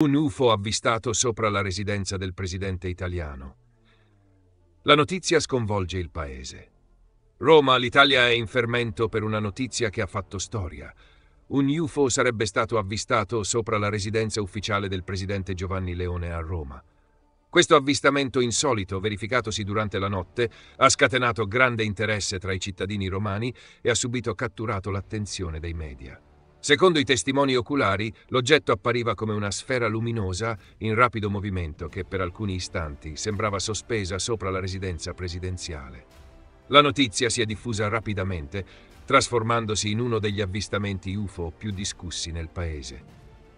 Un UFO avvistato sopra la residenza del presidente italiano. La notizia sconvolge il paese. Roma, l'Italia è in fermento per una notizia che ha fatto storia. Un UFO sarebbe stato avvistato sopra la residenza ufficiale del presidente Giovanni Leone a Roma. Questo avvistamento insolito, verificatosi durante la notte, ha scatenato grande interesse tra i cittadini romani e ha subito catturato l'attenzione dei media. Secondo i testimoni oculari, l'oggetto appariva come una sfera luminosa in rapido movimento che per alcuni istanti sembrava sospesa sopra la residenza presidenziale. La notizia si è diffusa rapidamente, trasformandosi in uno degli avvistamenti UFO più discussi nel paese.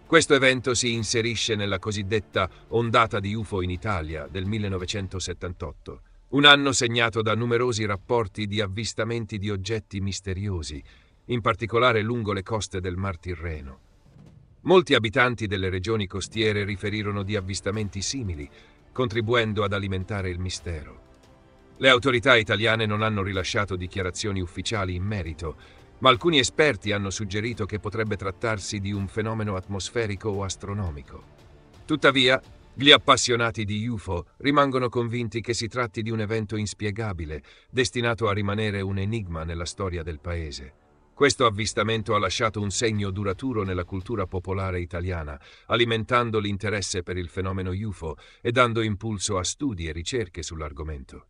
Questo evento si inserisce nella cosiddetta ondata di UFO in Italia del 1978, un anno segnato da numerosi rapporti di avvistamenti di oggetti misteriosi, in particolare lungo le coste del Mar Tirreno. Molti abitanti delle regioni costiere riferirono di avvistamenti simili, contribuendo ad alimentare il mistero. Le autorità italiane non hanno rilasciato dichiarazioni ufficiali in merito, ma alcuni esperti hanno suggerito che potrebbe trattarsi di un fenomeno atmosferico o astronomico. Tuttavia, gli appassionati di UFO rimangono convinti che si tratti di un evento inspiegabile, destinato a rimanere un enigma nella storia del paese. Questo avvistamento ha lasciato un segno duraturo nella cultura popolare italiana, alimentando l'interesse per il fenomeno UFO e dando impulso a studi e ricerche sull'argomento.